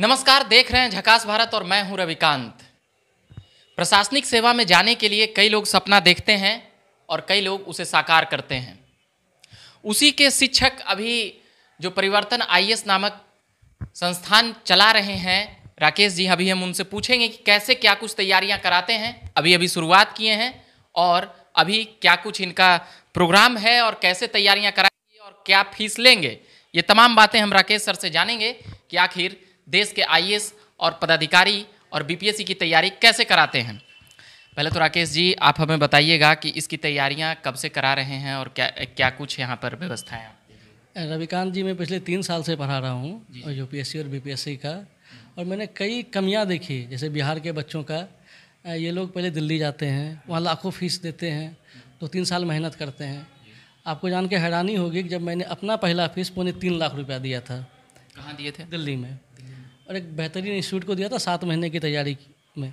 नमस्कार देख रहे हैं झकास भारत और मैं हूं रविकांत प्रशासनिक सेवा में जाने के लिए कई लोग सपना देखते हैं और कई लोग उसे साकार करते हैं उसी के शिक्षक अभी जो परिवर्तन आई नामक संस्थान चला रहे हैं राकेश जी अभी हम उनसे पूछेंगे कि कैसे क्या कुछ तैयारियां कराते हैं अभी अभी शुरुआत किए हैं और अभी क्या कुछ इनका प्रोग्राम है और कैसे तैयारियां कराएंगे और क्या फीस लेंगे ये तमाम बातें हम राकेश सर से जानेंगे कि आखिर देश के आई और पदाधिकारी और बीपीएससी की तैयारी कैसे कराते हैं पहले तो राकेश जी आप हमें बताइएगा कि इसकी तैयारियां कब से करा रहे हैं और क्या क्या कुछ यहाँ पर व्यवस्था है रविकांत जी मैं पिछले तीन साल से पढ़ा रहा हूँ और यूपीएससी और बीपीएससी का और मैंने कई कमियाँ देखी जैसे बिहार के बच्चों का ये लोग पहले दिल्ली जाते हैं वहाँ लाखों फीस देते हैं दो तीन साल मेहनत करते हैं आपको जान के हैरानी होगी कि जब मैंने अपना पहला फीस पौने तीन लाख रुपया दिया था कहाँ दिए थे दिल्ली में दिल्ली। और एक बेहतरीन इंस्टीट्यूट को दिया था सात महीने की तैयारी में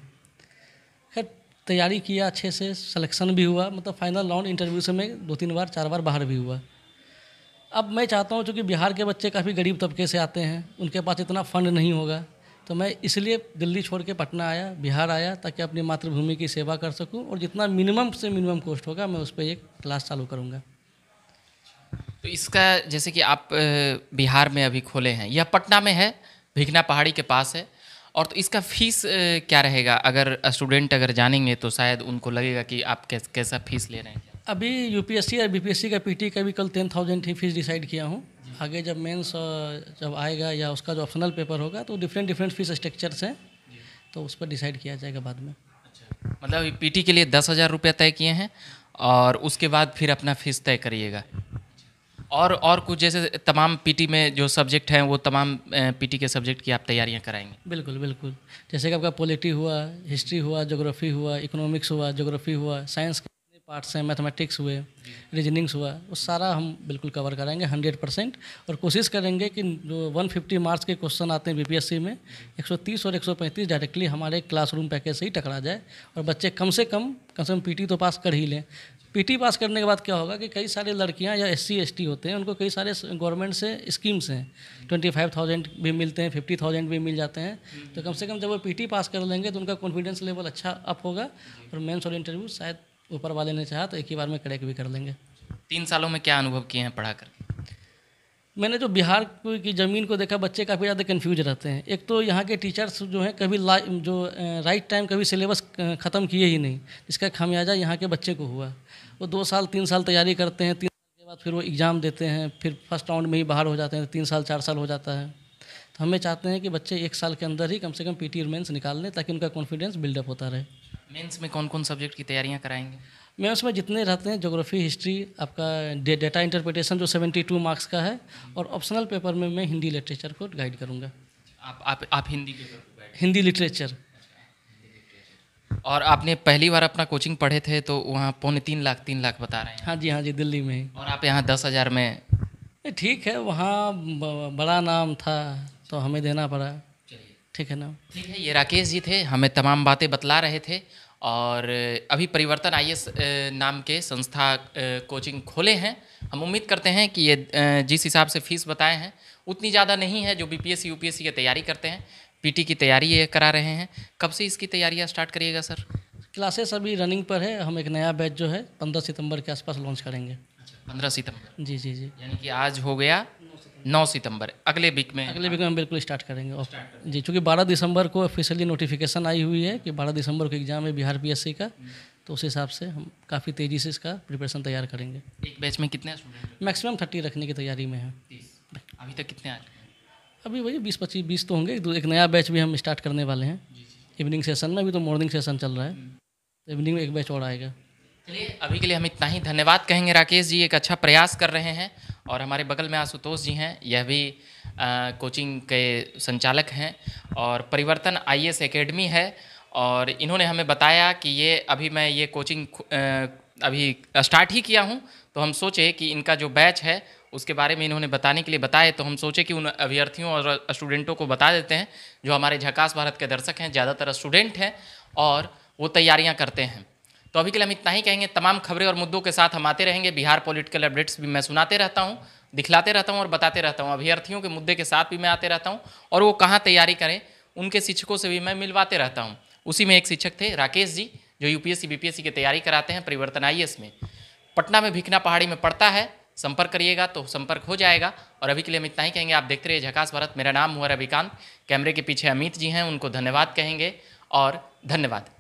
खैर तैयारी किया अच्छे से सिलेक्शन भी हुआ मतलब फाइनल राउंड इंटरव्यू से मैं दो तीन बार चार बार बाहर भी हुआ अब मैं चाहता हूँ चूँकि बिहार के बच्चे काफ़ी गरीब तबके से आते हैं उनके पास इतना फंड नहीं होगा तो मैं इसलिए दिल्ली छोड़ के पटना आया बिहार आया ताकि अपनी मातृभूमि की सेवा कर सकूं और जितना मिनिमम से मिनिमम कॉस्ट होगा मैं उस पर एक क्लास चालू करूंगा तो इसका जैसे कि आप बिहार में अभी खोले हैं या पटना में है भिकना पहाड़ी के पास है और तो इसका फीस क्या रहेगा अगर स्टूडेंट अगर जानेंगे तो शायद उनको लगेगा कि आप कैस, कैसा फीस ले रहे हैं अभी यूपीएससी और बीपीएससी का पीटी का भी कल टेन थाउजेंड ही फीस डिसाइड किया हूँ आगे जब मेंस जब आएगा या उसका जो ऑप्शनल पेपर होगा तो डिफरेंट डिफरेंट फीस स्ट्रक्चर्स हैं तो उस पर डिसाइड किया जाएगा बाद में अच्छा मतलब पी के लिए दस हज़ार रुपये तय किए हैं और उसके बाद फिर अपना फीस तय करिएगा और और कुछ जैसे तमाम पीटी में जो सब्जेक्ट हैं वो तमाम पीटी के सब्जेक्ट की आप तैयारियां कराएंगे बिल्कुल बिल्कुल जैसे कि आपका पॉलिटी हुआ हिस्ट्री हुआ जोग्राफी हुआ इकोनॉमिक्स हुआ जोग्राफी हुआ साइंस के पार्ट्स हैं मैथमेटिक्स हुए रीजनिंग्स हुआ वो सारा हम बिल्कुल कवर कराएंगे हंड्रेड परसेंट और कोशिश करेंगे कि जो वन फिफ्टी मार्क्स के क्वेश्चन आते हैं बी में एक और एक डायरेक्टली हमारे क्लासरूम पैकेज से ही टकरा जाए और बच्चे कम से कम कम से कम पी तो पास कर ही लें पीटी पास करने के बाद क्या होगा कि कई सारे लड़कियां या एस सी होते हैं उनको कई सारे गवर्नमेंट से स्कीम्स हैं ट्वेंटी फाइव थाउजेंड भी मिलते हैं फिफ्टी थाउजेंड भी मिल जाते हैं तो कम से कम जब वो पीटी पास कर लेंगे तो उनका कॉन्फिडेंस लेवल अच्छा अप होगा और मेन्स और इंटरव्यू शायद ऊपर वाले ने चाहा तो एक ही बार में क्रैक भी कर लेंगे तीन सालों में क्या अनुभव किए हैं पढ़ा कर मैंने जो बिहार की ज़मीन को देखा बच्चे काफ़ी ज़्यादा कन्फ्यूज रहते हैं एक तो यहाँ के टीचर्स जो हैं कभी जो राइट टाइम कभी सिलेबस ख़त्म किए ही नहीं जिसका खामियाजा यहाँ के बच्चे को हुआ वो दो साल तीन साल तैयारी करते हैं तीन साल के बाद फिर वो एग्ज़ाम देते हैं फिर फर्स्ट राउंड में ही बाहर हो जाते हैं तीन साल चार साल हो जाता है तो हमें चाहते हैं कि बच्चे एक साल के अंदर ही कम से कम पी टी मेन्स निकाल लें ताकि उनका कॉन्फिडेंस बिल्डअप होता रहे मेंस में कौन कौन सब्जेक्ट की तैयारियां कराएंगे मैं उसमें जितने रहते हैं जोग्राफी हिस्ट्री आपका डेटा इंटरप्रिटेशन जो 72 मार्क्स का है और ऑप्शनल पेपर में मैं हिंदी लिटरेचर को गाइड करूँगा आप आप आप हिंदी हिंदी लिटरेचर और आपने पहली बार अपना कोचिंग पढ़े थे तो वहाँ पौने तीन लाख तीन लाख बता रहे हैं हाँ जी हाँ जी दिल्ली में और आप यहाँ दस हज़ार में ठीक है वहाँ बड़ा नाम था तो हमें देना पड़ा ठीक है ना ठीक है ये राकेश जी थे हमें तमाम बातें बतला रहे थे और अभी परिवर्तन आई नाम के संस्था कोचिंग खोले हैं हम उम्मीद करते हैं कि ये जिस हिसाब से फीस बताए हैं उतनी ज़्यादा नहीं है जो बीपीएससी यूपीएससी की तैयारी करते हैं पीटी की तैयारी ये करा रहे हैं कब से इसकी तैयारियाँ स्टार्ट करिएगा सर क्लासेस अभी रनिंग पर है हम एक नया बैच जो है पंद्रह सितम्बर के आसपास लॉन्च करेंगे अच्छा, पंद्रह सितम्बर जी जी जी यानी कि आज हो गया नौ सितंबर अगले वीक में अगले वीक में बिल्कुल स्टार्ट करेंगे ओके जी चूँकि बारह दिसंबर को ऑफिशियली नोटिफिकेशन आई हुई है कि बारह दिसंबर को एग्ज़ाम है बिहार पी का तो उस हिसाब से हम काफ़ी तेज़ी से इसका प्रिपरेशन तैयार करेंगे एक बैच में कितने मैक्सिमम थर्टी रखने की तैयारी में है अभी तक कितने अभी वही बीस पच्चीस बीस तो होंगे एक नया बैच भी हम स्टार्ट करने वाले हैं इवनिंग सेशन में अभी तो मॉर्निंग सेशन चल रहा है इवनिंग हम्म। में एक बैच और आएगा चलिए अभी के लिए हम इतना ही धन्यवाद कहेंगे राकेश जी एक अच्छा प्रयास कर रहे हैं और हमारे बगल में आशुतोष जी हैं यह भी आ, कोचिंग के संचालक हैं और परिवर्तन आई एस एकेडमी है और इन्होंने हमें बताया कि ये अभी मैं ये कोचिंग अभी स्टार्ट ही किया हूँ तो हम सोचे कि इनका जो बैच है उसके बारे में इन्होंने बताने के लिए बताए तो हम सोचे कि उन अभ्यर्थियों और स्टूडेंटों को बता देते हैं जो हमारे झकास भारत के दर्शक हैं ज़्यादातर स्टूडेंट हैं और वो तैयारियाँ करते हैं तो अभी के लिए हम इतना ही कहेंगे तमाम खबरें और मुद्दों के साथ हम आते रहेंगे बिहार पॉलिटिकल अपडेट्स भी मैं सुनाते रहता हूँ दिखलाते रहता हूँ और बताते रहता हूँ अभ्यर्थियों के मुद्दे के साथ भी मैं आते रहता हूँ और वो कहाँ तैयारी करें उनके शिक्षकों से भी मैं मिलवाते रहता हूँ उसी में एक शिक्षक थे राकेश जी जो यूपीएससी बीपीएससी की तैयारी कराते हैं परिवर्तन आई में पटना में भिकना पहाड़ी में पड़ता है संपर्क करिएगा तो संपर्क हो जाएगा और अभी के लिए हम इतना ही कहेंगे आप देखते रहिए झकास भारत मेरा नाम हुआ रविकांत कैमरे के पीछे अमित जी हैं उनको धन्यवाद कहेंगे और धन्यवाद